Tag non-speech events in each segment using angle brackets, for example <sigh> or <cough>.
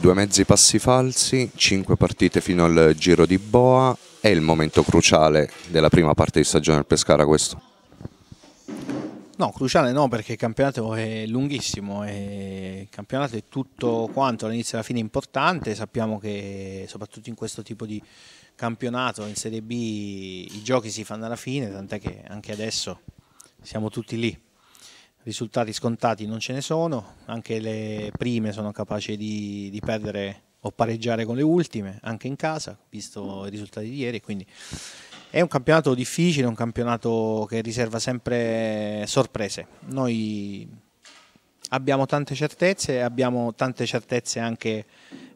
Due mezzi passi falsi, cinque partite fino al giro di Boa, è il momento cruciale della prima parte di stagione del Pescara questo? No, cruciale no perché il campionato è lunghissimo, e il campionato è tutto quanto all'inizio e alla fine importante, sappiamo che soprattutto in questo tipo di campionato in Serie B i giochi si fanno alla fine, tant'è che anche adesso siamo tutti lì risultati scontati non ce ne sono, anche le prime sono capaci di, di, perdere o pareggiare con le ultime, anche in casa, visto i risultati di ieri, quindi è un campionato difficile, un campionato che riserva sempre sorprese. Noi abbiamo tante certezze, abbiamo tante certezze anche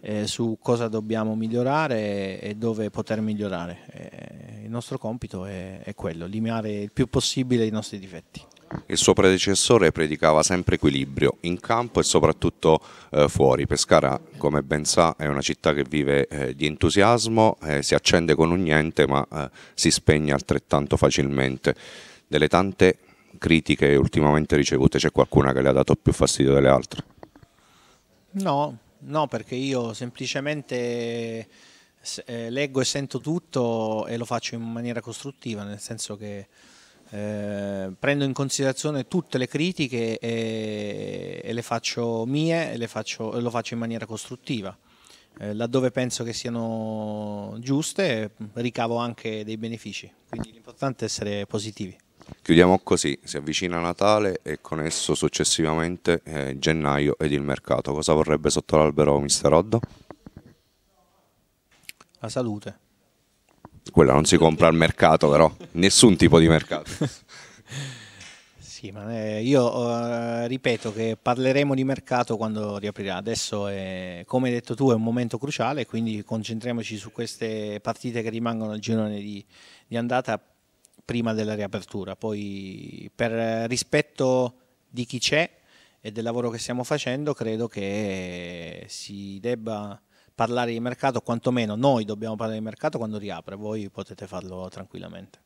eh, su cosa dobbiamo migliorare e dove poter migliorare. Eh, il nostro compito è, è quello, limare il più possibile i nostri difetti. Il suo predecessore predicava sempre equilibrio in campo e soprattutto eh, fuori. Pescara, come ben sa, è una città che vive eh, di entusiasmo, eh, si accende con un niente ma eh, si spegne altrettanto facilmente. Delle tante critiche ultimamente ricevute c'è qualcuna che le ha dato più fastidio delle altre? No, no perché io semplicemente eh, leggo e sento tutto e lo faccio in maniera costruttiva, nel senso che eh, prendo in considerazione tutte le critiche e, e le faccio mie e, faccio, lo faccio in maniera costruttiva. Eh, laddove penso che siano giuste ricavo anche dei benefici, quindi l'importante è essere positivi. Chiudiamo così, si avvicina Natale e con esso successivamente eh, gennaio ed il mercato. Cosa vorrebbe sotto l'albero mister Oddo? La salute. Quella non si compra al mercato però, nessun tipo di mercato. <laughs> Sì, ma eh, io eh, ripeto che parleremo di mercato quando riaprirà. Adesso, è, come hai detto tu, è un momento cruciale, quindi concentriamoci su queste partite che rimangono al girone di, di andata prima della riapertura. Poi, per rispetto di chi c'è e del lavoro che stiamo facendo, credo che si debba parlare di mercato, quantomeno noi dobbiamo parlare di mercato quando riapre, voi potete farlo tranquillamente.